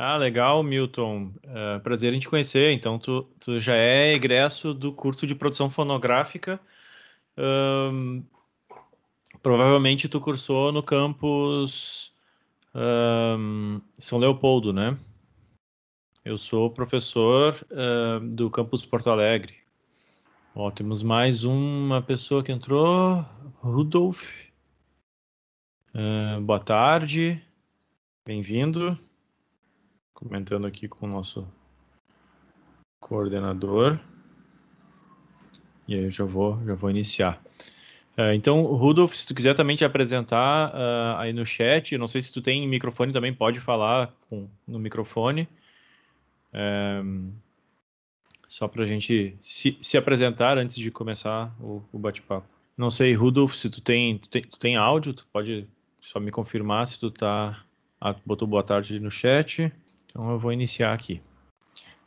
Ah, legal, Milton. Uh, prazer em te conhecer. Então, tu, tu já é egresso do curso de produção fonográfica. Um, provavelmente tu cursou no campus um, São Leopoldo, né? Eu sou professor uh, do campus Porto Alegre. Ó, temos mais uma pessoa que entrou, Rudolf. Uh, boa tarde, bem-vindo. Comentando aqui com o nosso coordenador. E aí eu já vou, já vou iniciar. Uh, então, Rudolf, se tu quiser também te apresentar aí no chat, não sei se tu tem microfone também, pode falar com, no microfone. Ehm, só para a gente se, se, apresentar antes de começar o, o bate-papo. Não sei, Rudolf, se tu tem, tu tem, tu tem áudio, tu pode só me confirmar se tu tá. Ah, botou boa tarde no chat. Então eu vou iniciar aqui.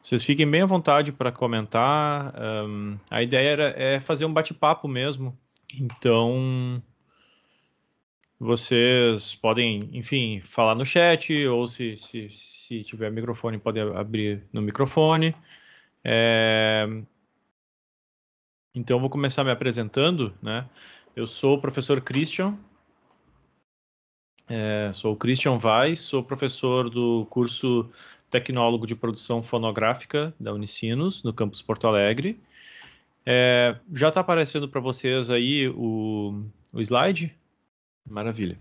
Vocês fiquem bem à vontade para comentar. Um, ehm, a ideia era, é fazer um bate-papo mesmo. Então, vocês podem, enfim, falar no chat ou se, se, se tiver microfone, pode abrir no microfone. É... Então, vou começar me apresentando, né? Eu sou o professor Christian, é, sou o Christian Weiss, sou professor do curso Tecnólogo de Produção Fonográfica da Unicinos, no campus Porto Alegre. É, já está aparecendo para vocês aí o, o slide? Maravilha.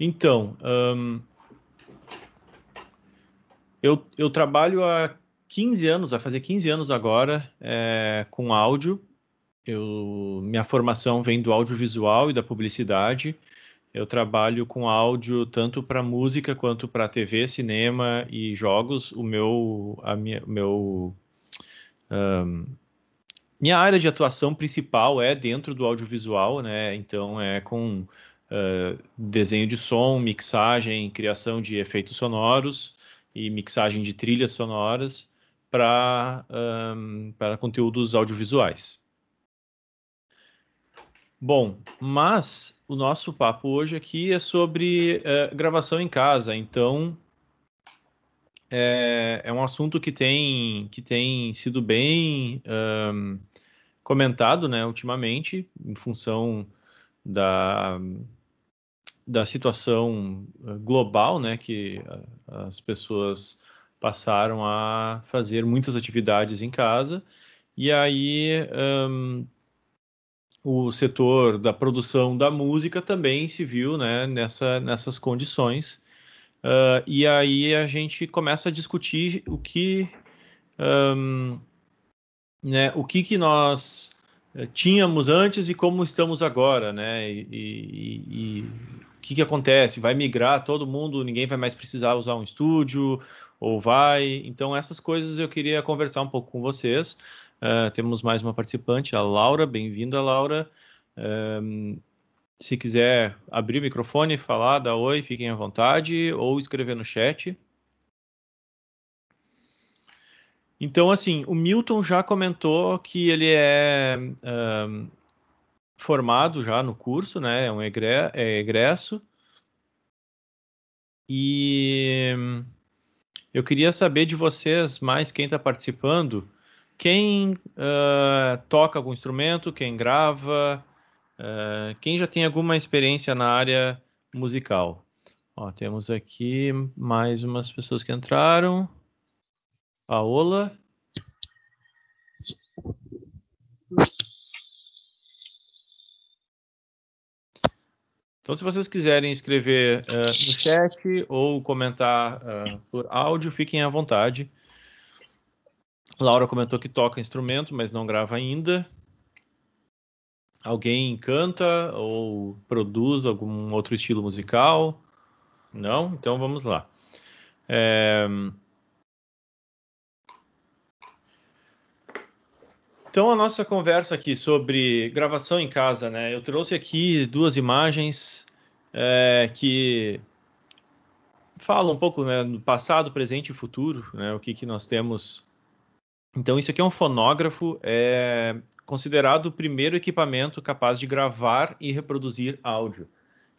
Então, eu, eu trabalho há 15 anos, vai fazer 15 anos agora, é, com áudio. Eu, minha formação vem do audiovisual e da publicidade. Eu trabalho com áudio tanto para música quanto para TV, cinema e jogos. O meu, a minha, meu um, minha área de atuação principal é dentro do audiovisual, né? Então é com uh, desenho de som, mixagem, criação de efeitos sonoros e mixagem de trilhas sonoras para um, para conteúdos audiovisuais. Bom, mas o nosso papo hoje aqui é sobre uh, gravação em casa, então é, é, um assunto que tem, que tem sido bem um, comentado, né, ultimamente, em função da, da situação eh, global, né, que as pessoas passaram a fazer muitas atividades em casa, e aí um, o setor da produção da música também se viu né, nessa, nessas condições. Uh, e aí a gente começa a discutir o que um, né, o que, que nós eh, tínhamos antes e como estamos agora, né? E, e, e o que, que acontece? Vai migrar todo mundo, ninguém vai mais precisar usar um estúdio, ou vai. Então, essas coisas eu queria conversar um pouco com vocês. Uh, temos mais uma participante, a Laura. Bem-vinda, Laura. Um, eh, se quiser abrir o microfone, falar, dar oi, fiquem à vontade, ou escrever no chat. Então, assim, o Milton já comentou que ele é um, formado já no curso, né? É um é egresso. E eu queria saber de vocês mais quem está participando, quem uh, toca algum instrumento, quem grava, uh, quem já tem alguma experiência na área musical. Ó, temos aqui mais umas pessoas que entraram. Paola. Então, se vocês quiserem escrever uh, no chat ou comentar uh, por áudio, fiquem à vontade. Laura comentou que toca instrumento, mas não grava ainda. Alguém canta ou produz algum outro estilo musical? Não? Então vamos lá. É... Então, a nossa conversa aqui sobre gravação em casa, né? Eu trouxe aqui duas imagens é, que falam um pouco né, do passado, presente e futuro, né? O que, que nós temos. Então, isso aqui é um fonógrafo, é considerado o primeiro equipamento capaz de gravar e reproduzir áudio,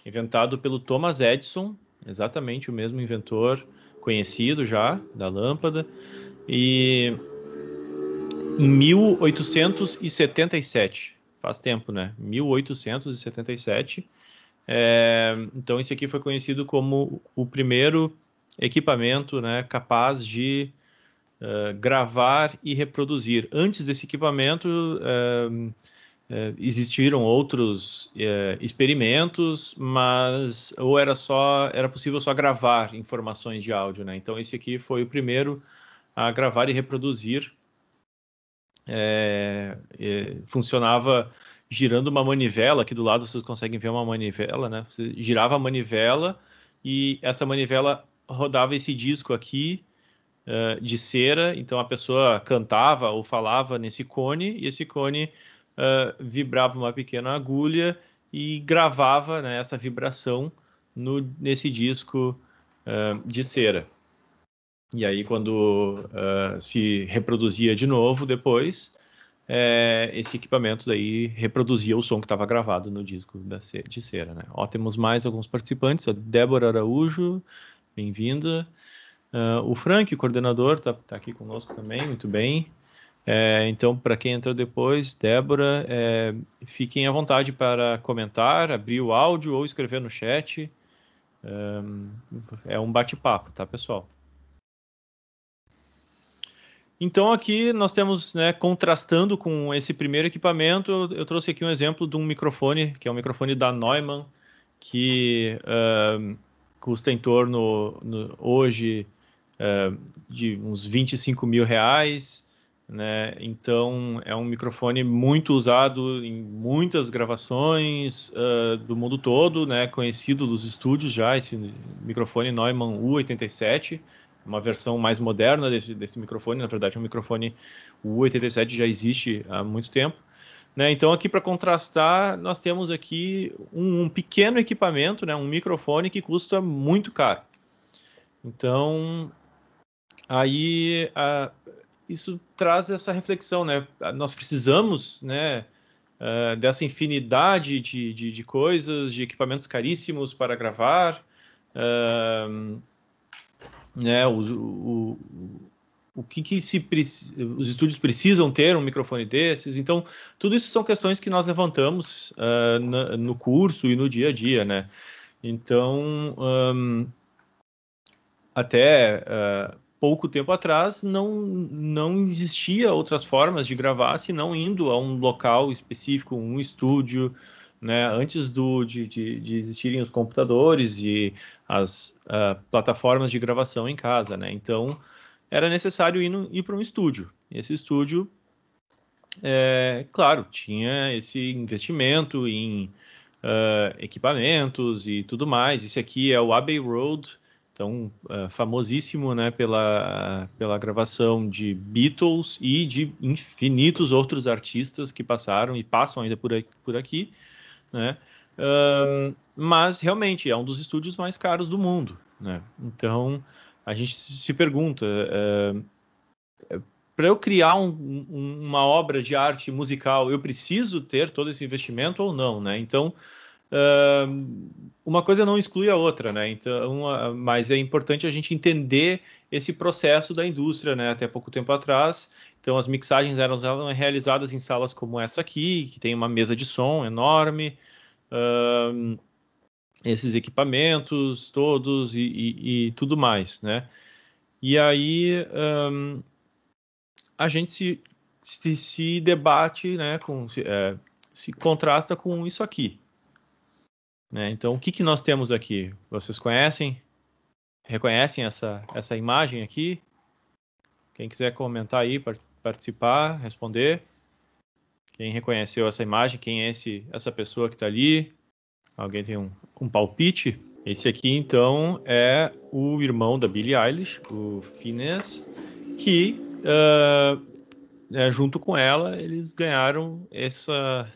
inventado pelo Thomas Edison, exatamente o mesmo inventor conhecido já da lâmpada, e 1877. Faz tempo, né? 1877. É, então, esse aqui foi conhecido como o primeiro equipamento né, capaz de uh, gravar e reproduzir. Antes desse equipamento, uh, uh, existiram outros experimentos, mas ou era só era possível só gravar informações de áudio, né? Então esse aqui foi o primeiro a gravar e reproduzir é, é, funcionava girando uma manivela. Aqui do lado vocês conseguem ver uma manivela, né? Você girava a manivela e essa manivela rodava esse disco aqui uh, de cera. Então a pessoa cantava ou falava nesse cone e esse cone uh, vibrava uma pequena agulha e gravava né, essa vibração no, nesse disco uh, de cera. E aí, quando uh, se reproduzia de novo depois, é, esse equipamento daí reproduzia o som que estava gravado no disco da, de cera. Né? Ó, temos mais alguns participantes, a Débora Araújo, bem-vinda. Uh, o Frank, o coordenador, está tá aqui conosco também, muito bem. É, então, para quem entrou depois, Débora, é, fiquem à vontade para comentar, abrir o áudio ou escrever no chat. Ah, é um bate-papo, tá, pessoal? Então aqui nós temos, né, contrastando com esse primeiro equipamento, eu trouxe aqui um exemplo de um microfone, que é um microfone da Neumann, que uh, custa em torno, no, hoje, uh, de uns 25 mil reais, né? Então é um microfone muito usado em muitas gravações uh, do mundo todo, né? Conhecido dos estúdios já esse microfone Neumann U87, uma versão mais moderna desse, desse microfone. Na verdade, o é um microfone U87 já existe há muito tempo. Né? Então, aqui para contrastar, nós temos aqui um, um pequeno equipamento, né? um microfone que custa muito caro. Então, aí a, isso traz essa reflexão, né? Nós precisamos, né? Uh, dessa infinidade de, de, de, coisas, de equipamentos caríssimos para gravar. Uh, né, o, o, o que, que se, os estúdios precisam ter um microfone desses. Então, tudo isso são questões que nós levantamos uh, no curso e no dia a dia, né? Então, um, até uh, pouco tempo atrás não, não existia outras formas de gravar se não indo a um local específico, um estúdio, né, antes do, de, de, de, existirem os computadores e as uh, plataformas de gravação em casa, né? Então, era necessário ir, ir para um estúdio. Esse estúdio, é, claro, tinha esse investimento em uh, equipamentos e tudo mais. Esse aqui é o Abbey Road, então uh, famosíssimo, né, pela, pela gravação de Beatles e de infinitos outros artistas que passaram e passam ainda por, por aqui né? Um, mas realmente é um dos estúdios mais caros do mundo, né? Então a gente se pergunta, é, eh, eh, para eu criar um, um, uma obra de arte musical, eu preciso ter todo esse investimento ou não, né? Então uma coisa não exclui a outra, né? Então, uma, mas é importante a gente entender esse processo da indústria, né? Até pouco tempo atrás, então as mixagens eram, realizadas em salas como essa aqui, que tem uma mesa de som enorme, esses equipamentos todos e, e, e, tudo mais, né? E aí um, a gente se, se, se, debate, né, com, se, é, se contrasta com isso aqui. Né? Então, o que, que nós temos aqui? Vocês conhecem? Reconhecem essa, essa imagem aqui? Quem quiser comentar aí, participar, responder. Quem reconheceu essa imagem, quem é esse, essa pessoa que está ali? Alguém tem um, um palpite? Esse aqui, então, é o irmão da Billie Eilish, o Finneas, que uh, é, junto com ela eles ganharam essa,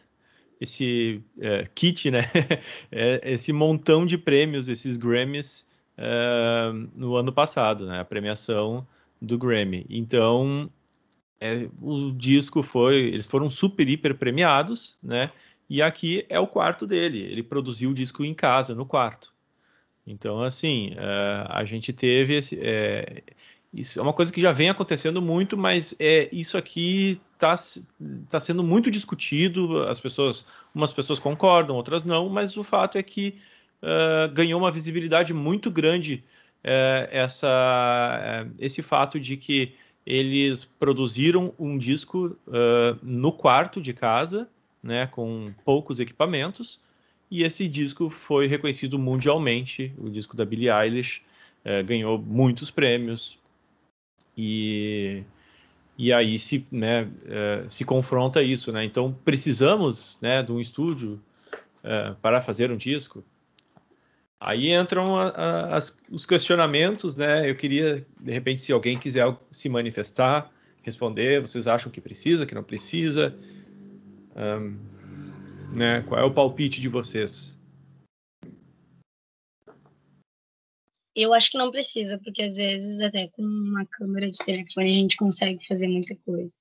esse é, kit, né? É, esse montão de prêmios, esses Grammys, uh, no ano passado, né? A premiação do Grammy. Então, é, o disco foi, eles foram super hiper premiados, né? E aqui é o quarto dele. Ele produziu o disco em casa, no quarto. Então, assim, é, a gente teve esse, é, isso é uma coisa que já vem acontecendo muito, mas é isso aqui está tá sendo muito discutido. As pessoas, umas pessoas concordam, outras não, mas o fato é que uh, ganhou uma visibilidade muito grande é, essa, é, esse fato de que eles produziram um disco uh, no quarto de casa, né, com poucos equipamentos, e esse disco foi reconhecido mundialmente. O disco da Billie Eilish uh, ganhou muitos prêmios e e aí se, né, uh, se confronta isso, né? Então precisamos, né, de um estúdio para fazer um disco. Aí entram a, a, as, os questionamentos, né? Eu queria, de repente, se alguém quiser se manifestar, responder, vocês acham que precisa, que não precisa, um, né? Qual é o palpite de vocês? Eu acho que não precisa, porque às vezes até com uma câmera de telefone a gente consegue fazer muita coisa.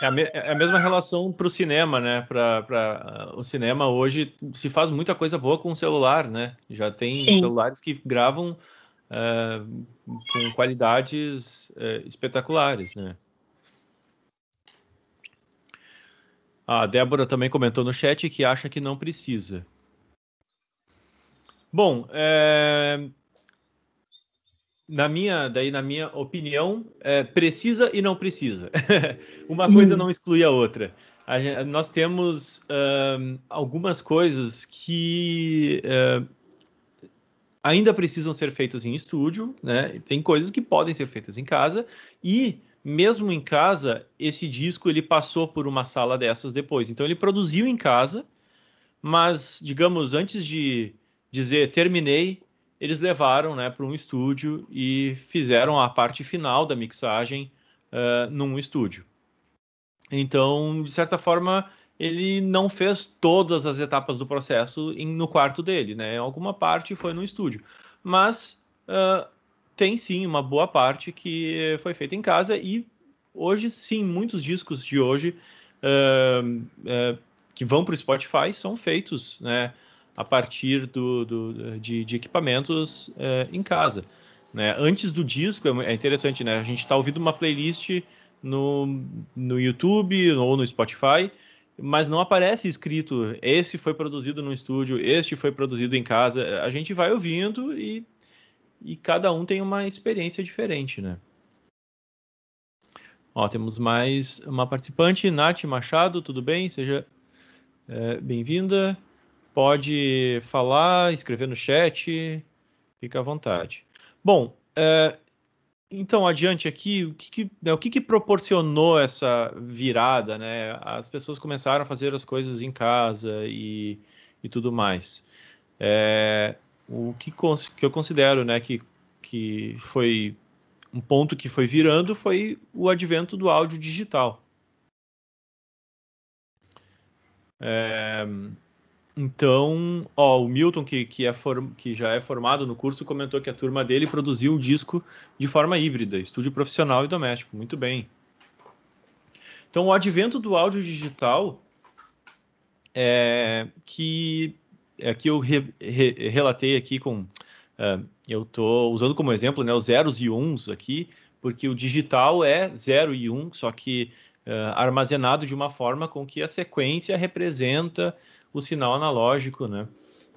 É a, me, é a mesma relação para o cinema, né? Para ah, o cinema hoje se faz muita coisa boa com o celular, né? Já tem Sim. celulares que gravam uh, com qualidades uh, espetaculares, né? A Débora também comentou no chat que acha que não precisa. Bom, é, na minha, daí na minha opinião, é, precisa e não precisa. Uma coisa hum. não exclui a outra. A gente, nós temos uh, algumas coisas que uh, ainda precisam ser feitas em estúdio, né? Tem coisas que podem ser feitas em casa e mesmo em casa, esse disco ele passou por uma sala dessas depois. Então ele produziu em casa, mas digamos antes de dizer terminei, eles levaram né, para um estúdio e fizeram a parte final da mixagem uh, num estúdio. Então, de certa forma, ele não fez todas as etapas do processo em, no quarto dele, né? Alguma parte foi no estúdio. Mas uh, tem sim uma boa parte que foi feita em casa e hoje, sim, muitos discos de hoje uh, que vão para o Spotify são feitos, né? a partir do, do de, de, equipamentos é, em casa. Né? Antes do disco, é, é interessante, né? A gente está ouvindo uma playlist no, no YouTube ou no Spotify, mas não aparece escrito Esse foi produzido no estúdio, este foi produzido em casa. A gente vai ouvindo e, e cada um tem uma experiência diferente, né? Ó, temos mais uma participante, Nath Machado, tudo bem? Seja é, bem-vinda. Pode falar, escrever no chat, fica à vontade. Bom, é, então adiante aqui, o, que, que, né, o que, que, proporcionou essa virada? Né? As pessoas começaram a fazer as coisas em casa e, e tudo mais. É, o que, que, eu considero né, que, que foi um ponto que foi virando foi o advento do áudio digital. É, então, ó, o Milton, que, que, é form... que já é formado no curso, comentou que a turma dele produziu o disco de forma híbrida, estúdio profissional e doméstico. Muito bem. Então, o advento do áudio digital, é, que é eu re, re, relatei aqui com... É, eu estou usando como exemplo né, os zeros e uns aqui, porque o digital é zero e um, só que é, armazenado de uma forma com que a sequência representa o sinal analógico, né?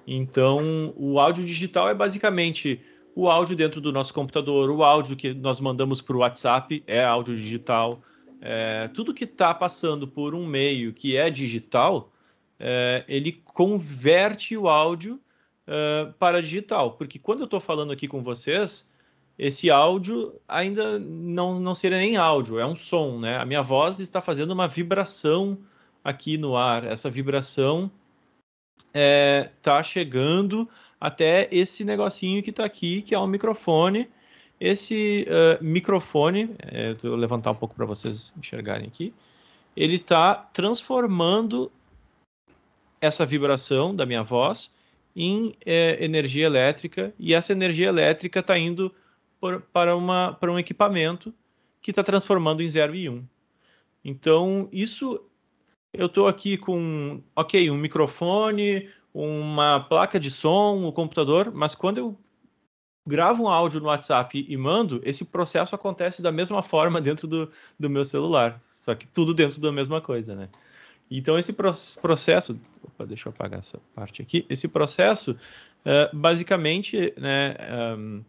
Então, o áudio digital é basicamente o áudio dentro do nosso computador, o áudio que nós mandamos para o WhatsApp é áudio digital. É, tudo que está passando por um meio que é digital, é, ele converte o áudio é, para digital. Porque quando eu estou falando aqui com vocês, esse áudio ainda não, não seria nem áudio, é um som. Né? A minha voz está fazendo uma vibração aqui no ar. Essa vibração é, tá chegando até esse negocinho que está aqui, que é um microfone. Esse uh, microfone, é, vou levantar um pouco para vocês enxergarem aqui, ele está transformando essa vibração da minha voz em é, energia elétrica e essa energia elétrica está indo por, para, uma, para um equipamento que está transformando em 0 e 1. Um. Então, isso eu estou aqui com, ok, um microfone, uma placa de som, um computador, mas quando eu gravo um áudio no WhatsApp e mando, esse processo acontece da mesma forma dentro do, do meu celular, só que tudo dentro da mesma coisa, né? Então, esse processo, opa, deixa eu apagar essa parte aqui, esse processo, uh, basicamente, né, um, ehm,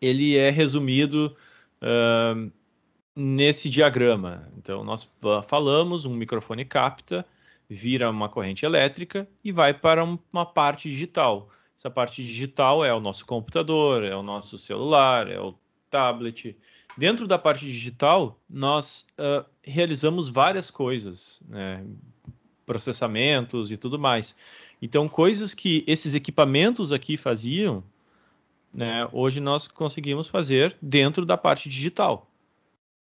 ele é resumido uh, nesse diagrama. Então, nós falamos, um microfone capta, vira uma corrente elétrica e vai para uma parte digital. Essa parte digital é o nosso computador, é o nosso celular, é o tablet. Dentro da parte digital, nós uh, realizamos várias coisas, né? processamentos e tudo mais. Então, coisas que esses equipamentos aqui faziam, né, hoje nós conseguimos fazer dentro da parte digital.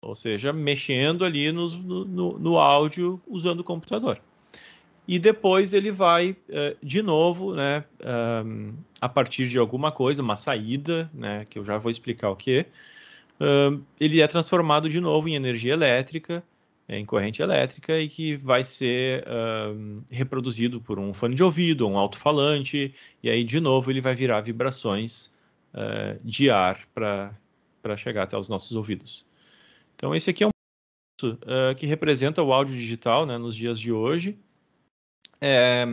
Ou seja, mexendo ali no, no, áudio usando o computador. E depois ele vai eh, de novo, né, eh, a partir de alguma coisa, uma saída, né, que eu já vou explicar o que é, eh, ele é transformado de novo em energia elétrica, em corrente elétrica, e que vai ser reproduzido por um fone de ouvido, um alto-falante, e aí de novo ele vai virar vibrações de ar para chegar até os nossos ouvidos. Então, esse aqui é um uh, que representa o áudio digital né, nos dias de hoje. É,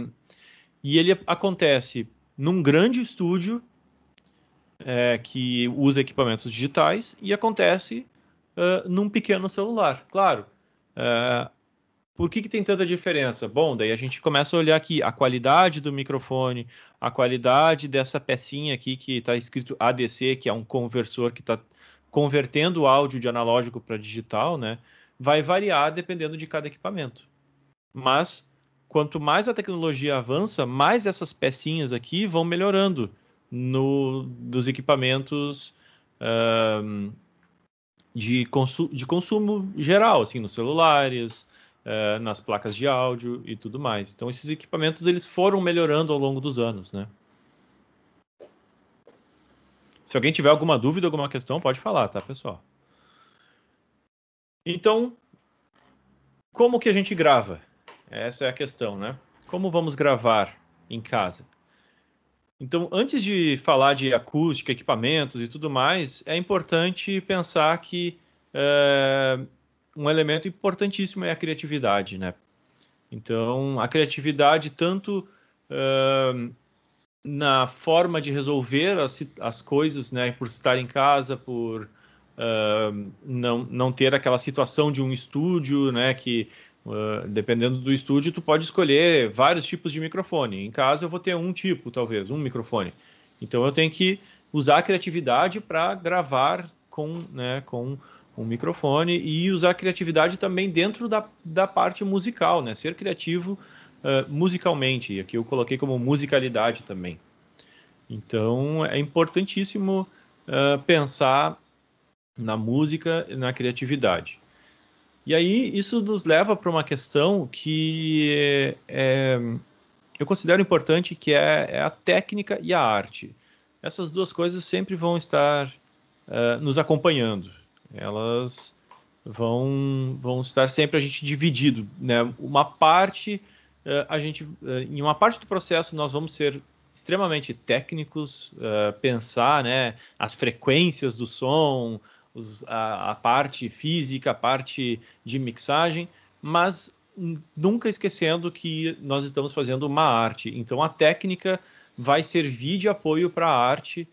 e ele acontece num grande estúdio é, que usa equipamentos digitais e acontece uh, num pequeno celular. Claro, uh, por que, que tem tanta diferença? Bom, daí a gente começa a olhar aqui a qualidade do microfone, a qualidade dessa pecinha aqui que está escrito ADC, que é um conversor que está convertendo o áudio de analógico para digital, né, vai variar dependendo de cada equipamento. Mas quanto mais a tecnologia avança, mais essas pecinhas aqui vão melhorando no dos equipamentos de, consu de consumo geral, assim, nos celulares, uh, nas placas de áudio e tudo mais. Então esses equipamentos eles foram melhorando ao longo dos anos, né? Se alguém tiver alguma dúvida, alguma questão, pode falar, tá, pessoal? Então, como que a gente grava? Essa é a questão, né? Como vamos gravar em casa? Então, antes de falar de acústica, equipamentos e tudo mais, é importante pensar que é, um elemento importantíssimo é a criatividade, né? Então, a criatividade tanto eh, na forma de resolver as, as coisas, né, por estar em casa, por uh, não, não ter aquela situação de um estúdio, né, que uh, dependendo do estúdio tu pode escolher vários tipos de microfone. Em casa eu vou ter um tipo, talvez, um microfone. Então eu tenho que usar a criatividade para gravar com, né, com um microfone e usar a criatividade também dentro da, da parte musical, né, ser criativo ah, musicalmente, e aqui eu coloquei como musicalidade também. Então é importantíssimo uh, pensar na música e na criatividade. E aí isso nos leva para uma questão que é, é, eu considero importante, que é, é, a técnica e a arte. Essas duas coisas sempre vão estar uh, nos acompanhando. Elas vão, vão estar sempre a gente dividido, né? Uma parte eh, a gente, eh, em uma parte do processo, nós vamos ser extremamente técnicos, eh, pensar né, as frequências do som, a, parte física, a parte de mixagem, mas nunca esquecendo que nós estamos fazendo uma arte. Então, a técnica vai servir de apoio para a arte,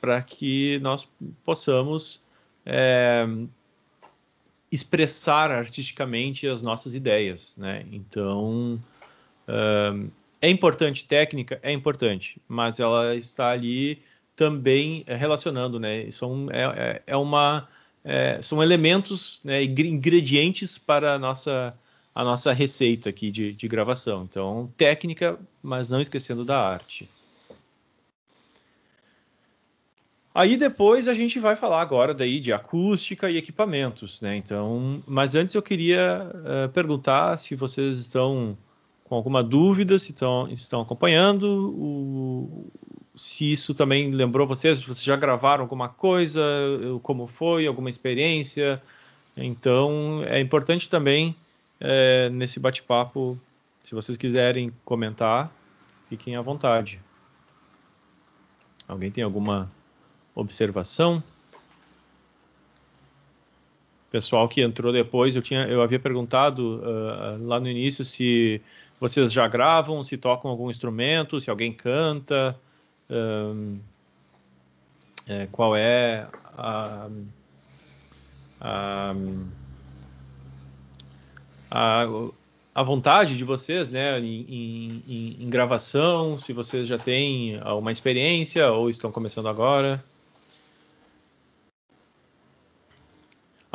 para que nós possamos é, expressar artisticamente as nossas ideias, né? Então, uh, é importante técnica, é importante, mas ela está ali também eh, relacionando, né? São, é, é, é uma, é, são elementos, né, ingredientes para a nossa, a nossa receita aqui de, de gravação. Então, técnica, mas não esquecendo da arte. Aí depois a gente vai falar agora daí de acústica e equipamentos, né? Então, mas antes eu queria uh, perguntar se vocês estão com alguma dúvida, se estão, estão acompanhando, o, se isso também lembrou vocês, se vocês já gravaram alguma coisa, eh, como foi, alguma experiência. Então, é importante também é, nesse bate-papo, se vocês quiserem comentar, fiquem à vontade. Alguém tem alguma observação? Pessoal que entrou depois, eu, tinha, eu havia perguntado uh, lá no início se vocês já gravam, se tocam algum instrumento, se alguém canta, um, ah, é, qual é a, a, a, a, vontade de vocês né, em, em, em gravação, se vocês já têm uma experiência ou estão começando agora.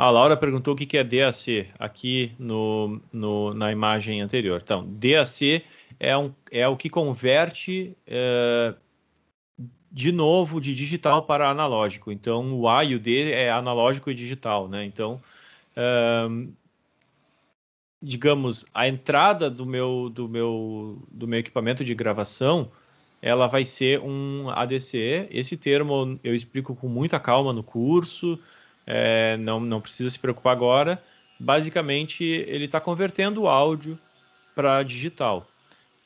A Laura perguntou o que é DAC aqui no, no, na imagem anterior. Então, DAC é, um, é o que converte é, de novo de digital para analógico. Então, o A e o D é analógico e digital, né? Então, é, digamos, a entrada do meu, do, meu, do meu equipamento de gravação ela vai ser um ADC. Esse termo eu explico com muita calma no curso é, não, não precisa se preocupar agora. Basicamente, ele está convertendo o áudio para digital.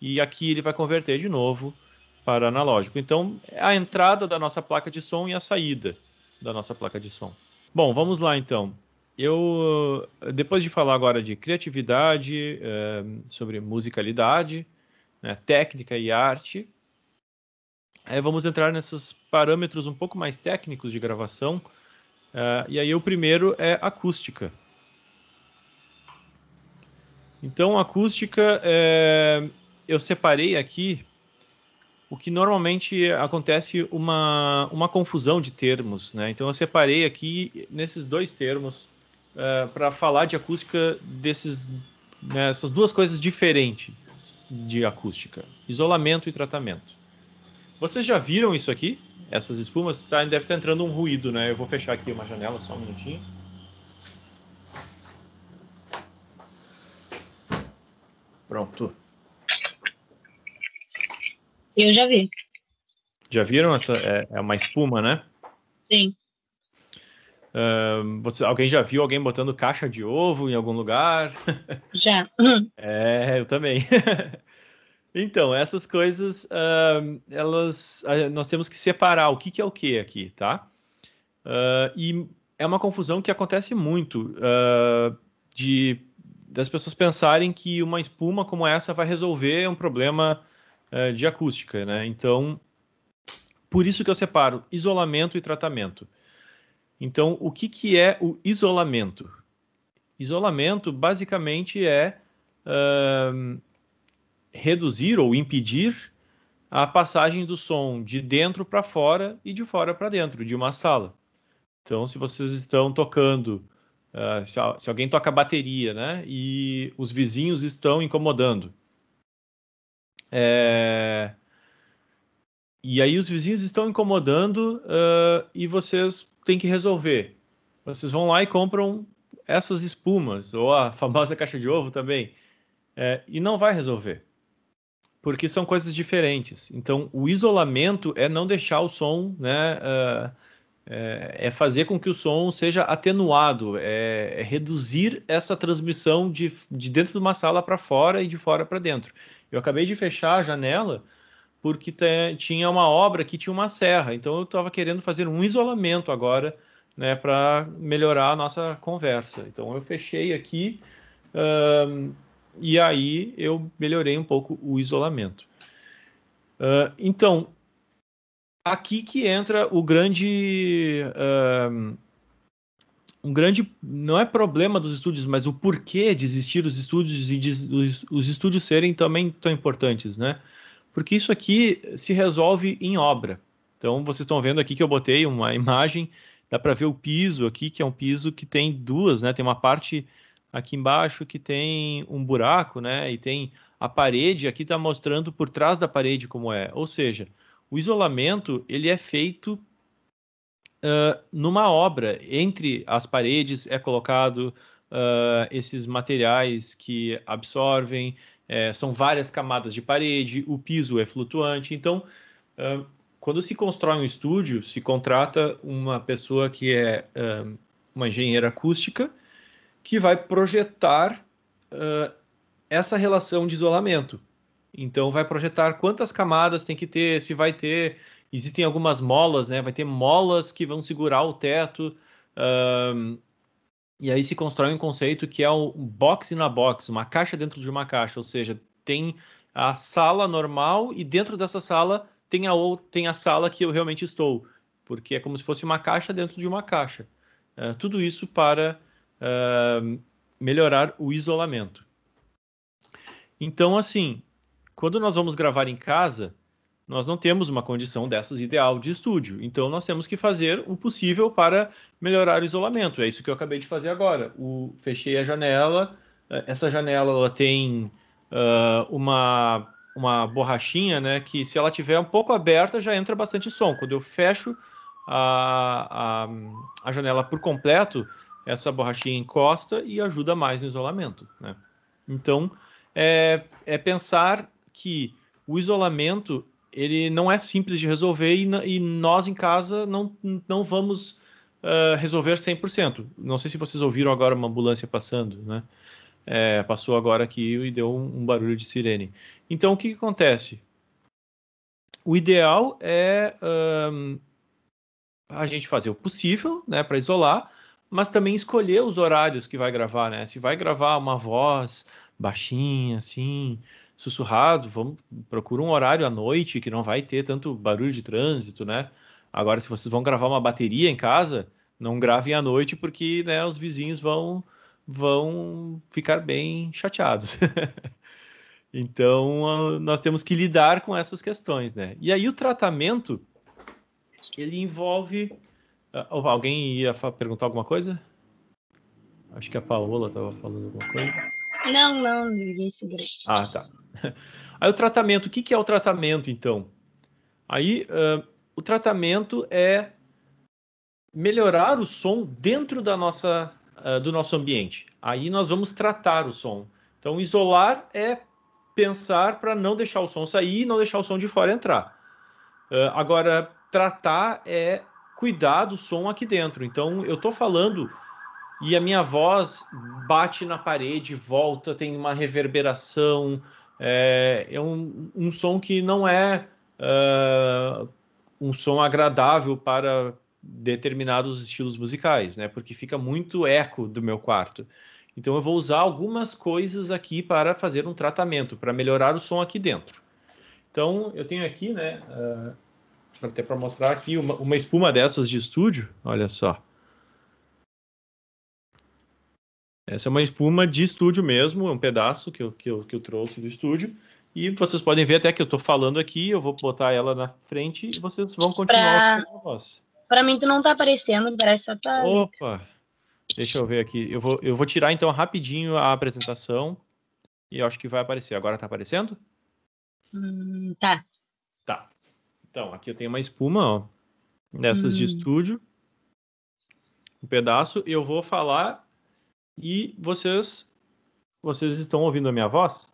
E aqui ele vai converter de novo para analógico. Então, é a entrada da nossa placa de som e a saída da nossa placa de som. Bom, vamos lá então. Eu, depois de falar agora de criatividade, é, sobre musicalidade, né, técnica e arte, eh, vamos entrar nesses parâmetros um pouco mais técnicos de gravação Uh, e aí o primeiro é acústica. Então, acústica, é... eu separei aqui o que normalmente acontece uma, uma confusão de termos, né? Então, eu separei aqui nesses dois termos uh, eh, para falar de acústica desses, né, essas duas coisas diferentes de acústica, isolamento e tratamento. Vocês já viram isso aqui? essas espumas. Tá, deve estar entrando um ruído, né? Eu vou fechar aqui uma janela, só um minutinho. Pronto. Eu já vi. Já viram? Essa é, é uma espuma, né? Sim. Uh, você, alguém já viu alguém botando caixa de ovo em algum lugar? Já. é, eu também. Então, essas coisas, uh, elas, uh, nós temos que separar o que, que é o que aqui, tá? Uh, e é uma confusão que acontece muito ah, de das pessoas pensarem que uma espuma como essa vai resolver um problema de acústica, né? Então, por isso que eu separo isolamento e tratamento. Então, o que, que é o isolamento? Isolamento basicamente é uh, reduzir ou impedir a passagem do som de dentro para fora e de fora para dentro de uma sala. Então, se vocês estão tocando, uh, se, se, alguém toca bateria, né, e os vizinhos estão incomodando, é... e aí os vizinhos estão incomodando uh, e vocês têm que resolver. Vocês vão lá e compram essas espumas ou a famosa caixa de ovo também, é, e não vai resolver porque são coisas diferentes. Então, o isolamento é não deixar o som, né? Ah, é, é, fazer com que o som seja atenuado, é, é, reduzir essa transmissão de, de dentro de uma sala para fora e de fora para dentro. Eu acabei de fechar a janela porque tinha uma obra que tinha uma serra, então eu estava querendo fazer um isolamento agora, né, para melhorar a nossa conversa. Então eu fechei aqui. Ah, e aí eu melhorei um pouco o isolamento. Uh, então, aqui que entra o grande. Uh, um grande. Não é problema dos estúdios, mas o porquê desistir dos os estúdios e os, os estúdios serem também tão importantes, né? Porque isso aqui se resolve em obra. Então, vocês estão vendo aqui que eu botei uma imagem, dá para ver o piso aqui, que é um piso que tem duas, né? Tem uma parte aqui embaixo que tem um buraco, né? E tem a parede, aqui está mostrando por trás da parede como é. Ou seja, o isolamento ele é feito uh, numa obra. Entre as paredes é colocado uh, esses materiais que absorvem, é, são várias camadas de parede, o piso é flutuante. Então, uh, quando se constrói um estúdio, se contrata uma pessoa que é uma engenheira acústica que vai projetar uh, essa relação de isolamento. Então, vai projetar quantas camadas tem que ter, se vai ter. Existem algumas molas, né? Vai ter molas que vão segurar o teto. Ah, e aí se constrói um conceito que é o box na box, uma caixa dentro de uma caixa, ou seja, tem a sala normal e dentro dessa sala tem a, tem a sala que eu realmente estou, porque é como se fosse uma caixa dentro de uma caixa. Uh, tudo isso para uh, melhorar o isolamento. Então, assim, quando nós vamos gravar em casa, nós não temos uma condição dessas ideal de estúdio. Então, nós temos que fazer o possível para melhorar o isolamento. É isso que eu acabei de fazer agora. O, fechei a janela. Eh, essa janela ela tem uh, uma, uma borrachinha, né? Que se ela tiver um pouco aberta, já entra bastante som. Quando eu fecho a, a, a janela por completo, essa borrachinha encosta e ajuda mais no isolamento. Né? Então, é, é pensar que o isolamento ele não é simples de resolver e, e nós em casa não, não vamos uh, resolver 100%. Não sei se vocês ouviram agora uma ambulância passando, né? É, passou agora aqui e deu um, um, barulho de sirene. Então, o que, que acontece? O ideal é um, a gente fazer o possível né, para isolar, mas também escolher os horários que vai gravar, né? Se vai gravar uma voz baixinha, assim, sussurrado, vamos, procura um horário à noite que não vai ter tanto barulho de trânsito, né? Agora, se vocês vão gravar uma bateria em casa, não gravem à noite porque né, os vizinhos vão, vão ficar bem chateados. então, nós temos que lidar com essas questões, né? E aí o tratamento, ele envolve ah, oh, alguém ia perguntar alguma coisa? Acho que a Paola estava falando alguma coisa. Não, não, ninguém se segredo. Ah, tá. Aí o tratamento, o que, que é o tratamento, então? Aí uh, o tratamento é melhorar o som dentro da nossa, uh, do nosso ambiente. Aí nós vamos tratar o som. Então, isolar é pensar para não deixar o som sair e não deixar o som de fora entrar. Uh, agora, tratar é cuidar do som aqui dentro. Então eu tô falando e a minha voz bate na parede, volta, tem uma reverberação. É, é um, um, som que não é uh, um som agradável para determinados estilos musicais, né? Porque fica muito eco do meu quarto. Então eu vou usar algumas coisas aqui para fazer um tratamento, para melhorar o som aqui dentro. Então eu tenho aqui, né? Uh, até para mostrar aqui uma, uma espuma dessas de estúdio, olha só. Essa é uma espuma de estúdio mesmo, é um pedaço que eu, que eu, que eu trouxe do estúdio. E vocês podem ver até que eu estou falando aqui, eu vou botar ela na frente e vocês vão continuar pra... voz. mim tu não está aparecendo, parece só tua... Opa! Deixa eu ver aqui. Eu vou, eu vou tirar então rapidinho a apresentação e acho que vai aparecer. Agora está aparecendo? Hum, tá. Tá. Então, aqui eu tenho uma espuma, ó, dessas hum. de estúdio. Um pedaço, eu vou falar e vocês vocês estão ouvindo a minha voz?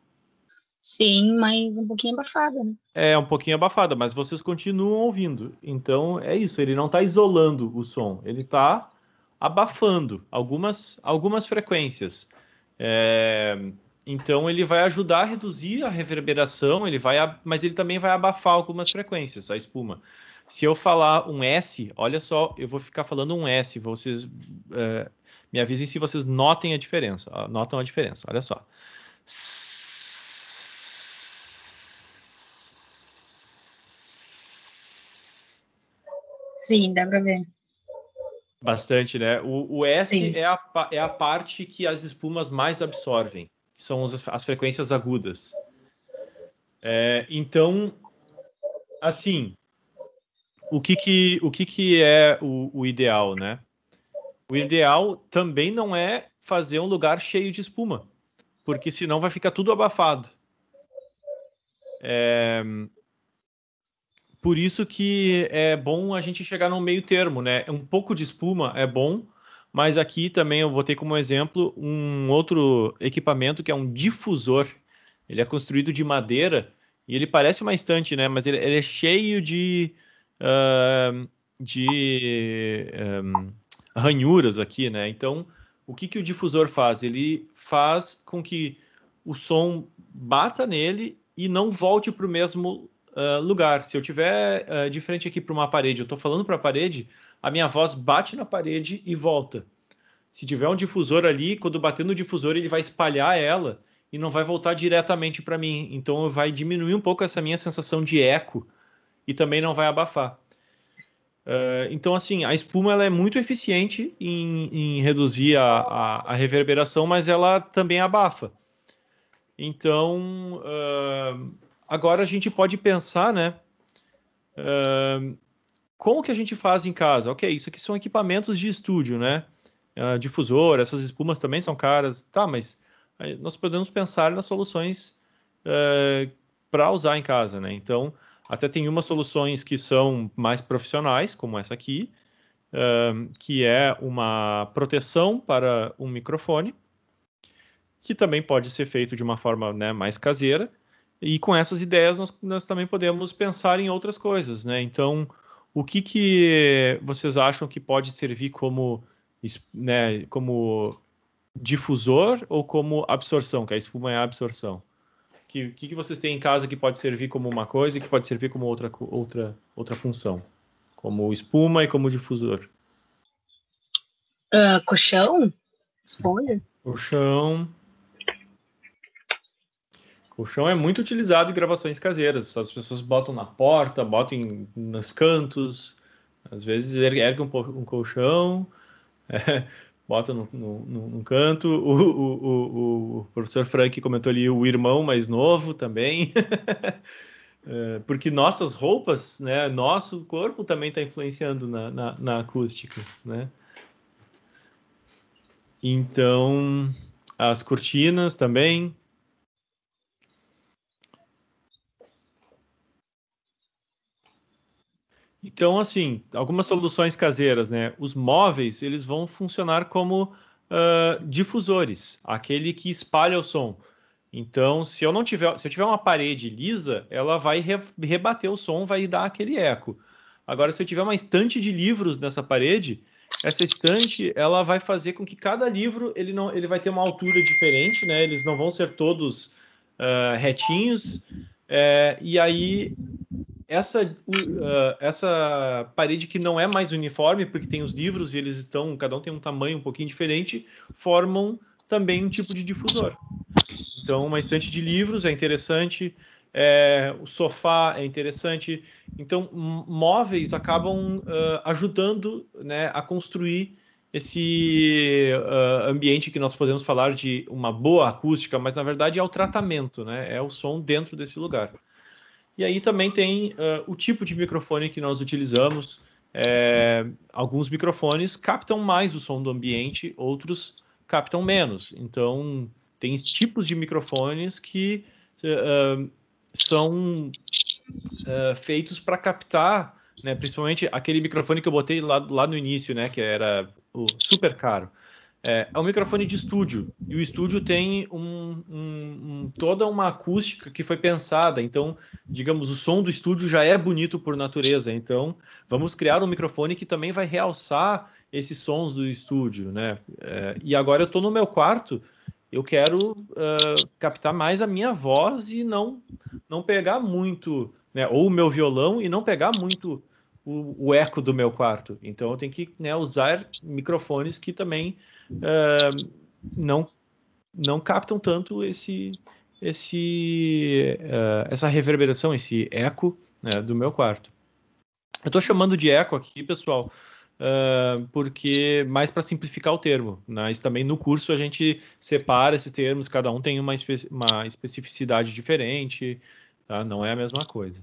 Sim, mas um pouquinho abafada, né? É, um pouquinho abafada, mas vocês continuam ouvindo. Então é isso, ele não está isolando o som, ele está abafando algumas, algumas frequências. É, então ele vai ajudar a reduzir a reverberação, ele vai, mas ele também vai abafar algumas frequências, a espuma. Se eu falar um S, olha só, eu vou ficar falando um S, vocês é, me avisem se vocês notem a diferença, notam a diferença, olha só. Sim, dá para ver. Bastante, né? O, o S é a, é a parte que as espumas mais absorvem são as, as frequências agudas. É, então, assim, o que que, o que, que é o, o ideal, né? O ideal também não é fazer um lugar cheio de espuma, porque senão vai ficar tudo abafado. É... Por isso que é bom a gente chegar num meio termo, né? Um pouco de espuma é bom, mas aqui também eu botei como exemplo um outro equipamento que é um difusor. Ele é construído de madeira e ele parece uma estante, né? Mas ele, ele é cheio de, uh, de um, ranhuras aqui, né? Então, o que, que o difusor faz? Ele faz com que o som bata nele e não volte para o mesmo uh, lugar. Se eu tiver uh, de frente aqui para uma parede, eu estou falando para a parede, a minha voz bate na parede e volta. Se tiver um difusor ali, quando bater no difusor, ele vai espalhar ela e não vai voltar diretamente para mim. Então vai diminuir um pouco essa minha sensação de eco e também não vai abafar. Uh, então, assim, a espuma ela é muito eficiente em, em reduzir a, a, a, reverberação, mas ela também abafa. Então, uh, agora a gente pode pensar, né? Eh, como que a gente faz em casa? Ok, isso aqui são equipamentos de estúdio, né? Uh, difusor, essas espumas também são caras. Tá, mas eh, nós podemos pensar nas soluções uh, eh, para usar em casa, né? Então, até tem umas soluções que são mais profissionais, como essa aqui, uh, que é uma proteção para um microfone, que também pode ser feito de uma forma né, mais caseira. E com essas ideias nós, nós também podemos pensar em outras coisas, né? Então, o que, que vocês acham que pode servir como, né, como difusor ou como absorção, que a espuma é a absorção? O que, que, vocês têm em casa que pode servir como uma coisa e que pode servir como outra, outra, outra função? Como espuma e como difusor? Uh, colchão? Esponja? Colchão. Colchão é muito utilizado em gravações caseiras. As pessoas botam na porta, botam em, nos cantos, às vezes erguem um, um colchão, é, botam no, no, no canto. O, o, o, o, professor Frank comentou ali o irmão mais novo também. é, porque nossas roupas, né, nosso corpo também está influenciando na, na, na acústica, né? Então, as cortinas também, Então, assim, algumas soluções caseiras, né? Os móveis, eles vão funcionar como uh, difusores, aquele que espalha o som. Então, se eu não tiver, se eu tiver uma parede lisa, ela vai re, rebater o som, vai dar aquele eco. Agora, se eu tiver uma estante de livros nessa parede, essa estante, ela vai fazer com que cada livro ele não, ele vai ter uma altura diferente, né? Eles não vão ser todos uh, retinhos. É, e aí essa, uh, essa parede que não é mais uniforme, porque tem os livros e eles estão, cada um tem um tamanho um pouquinho diferente, formam também um tipo de difusor. Então, uma estante de livros é interessante, é, o sofá é interessante. Então, móveis acabam uh, ajudando né, a construir esse uh, ambiente que nós podemos falar de uma boa acústica, mas na verdade é o tratamento, né? é o som dentro desse lugar. E aí também tem uh, o tipo de microfone que nós utilizamos. É, alguns microfones captam mais o som do ambiente, outros captam menos. Então, tem tipos de microfones que uh, são uh, feitos para captar, né, principalmente aquele microfone que eu botei lá, lá no início, né, que era o super caro é, é um microfone de estúdio e o estúdio tem um, um, um, toda uma acústica que foi pensada. Então, digamos, o som do estúdio já é bonito por natureza. Então, vamos criar um microfone que também vai realçar esses sons do estúdio, né? É, e agora eu estou no meu quarto. Eu quero uh, captar mais a minha voz e não não pegar muito, né? Ou o meu violão e não pegar muito o, o eco do meu quarto. Então eu tenho que né, usar microfones que também uh, não não captam tanto esse esse uh, essa reverberação, esse eco né, do meu quarto. Eu estou chamando de eco aqui, pessoal, uh, porque mais para simplificar o termo, mas também no curso a gente separa esses termos, cada um tem uma, espe uma especificidade diferente, tá? não é a mesma coisa.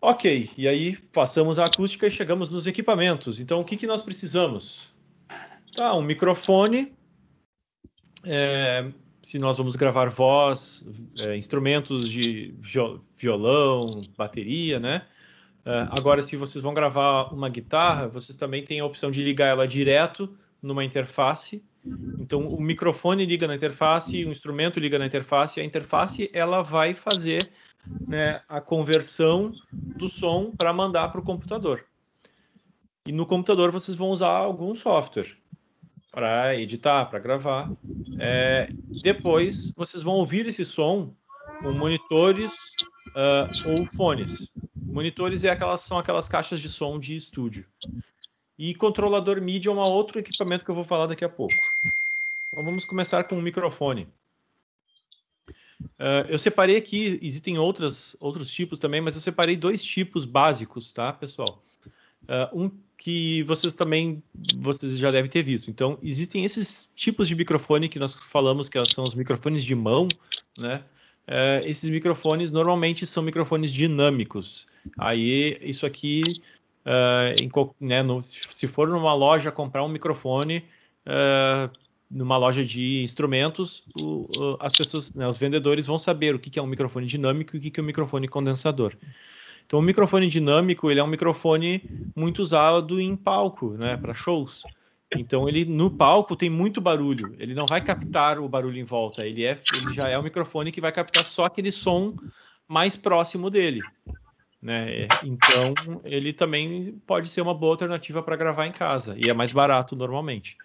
Ok, e aí passamos a acústica e chegamos nos equipamentos. Então, o que, que nós precisamos? Tá, um microfone. É, se nós vamos gravar voz, é, instrumentos de violão, bateria, né? É, agora, se vocês vão gravar uma guitarra, vocês também têm a opção de ligar ela direto numa interface. Então, o microfone liga na interface, o instrumento liga na interface, a interface ela vai fazer né, a conversão do som para mandar para o computador. E no computador vocês vão usar algum software para editar, para gravar. É, depois vocês vão ouvir esse som com monitores uh, ou fones. Monitores é aquelas, são aquelas caixas de som de estúdio. E controlador MIDI é um outro equipamento que eu vou falar daqui a pouco. Então vamos começar com o microfone. Uh, eu separei aqui, existem outras, outros tipos também, mas eu separei dois tipos básicos, tá, pessoal? Uh, um que vocês também vocês já devem ter visto. Então, existem esses tipos de microfone que nós falamos que são os microfones de mão, né? Uh, esses microfones normalmente são microfones dinâmicos. Aí, isso aqui, em, né, no, se for numa loja comprar um microfone, numa loja de instrumentos, o, o, as pessoas, né, os vendedores vão saber o que, que é um microfone dinâmico e o que, que é um microfone condensador. Então, o microfone dinâmico ele é um microfone muito usado em palco, né, para shows. Então, ele no palco tem muito barulho. Ele não vai captar o barulho em volta. Ele é, ele já é um microfone que vai captar só aquele som mais próximo dele. Né? Então, ele também pode ser uma boa alternativa para gravar em casa e é mais barato normalmente.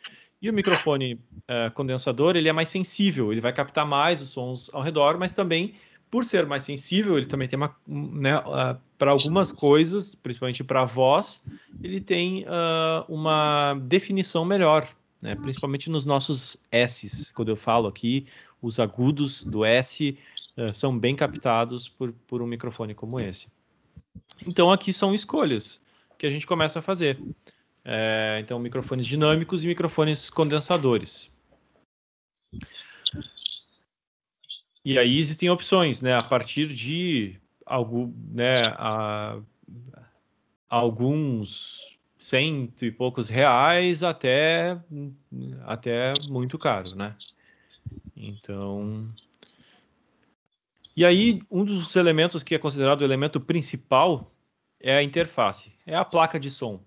E o microfone é, condensador, ele é mais sensível, ele vai captar mais os sons ao redor, mas também, por ser mais sensível, ele também tem uma, né, uh, para algumas coisas, principalmente para a voz, ele tem uh, uma definição melhor, né, principalmente nos nossos S's, quando eu falo aqui, os agudos do S uh, são bem captados por, por um microfone como esse. Então, aqui são escolhas que a gente começa a fazer. É, então, microfones dinâmicos e microfones condensadores. E aí existem opções, né? A partir de algum, né, a, alguns cento e poucos reais até, até muito caro, né? Então... E aí, um dos elementos que é considerado o elemento principal é a interface, é a placa de som.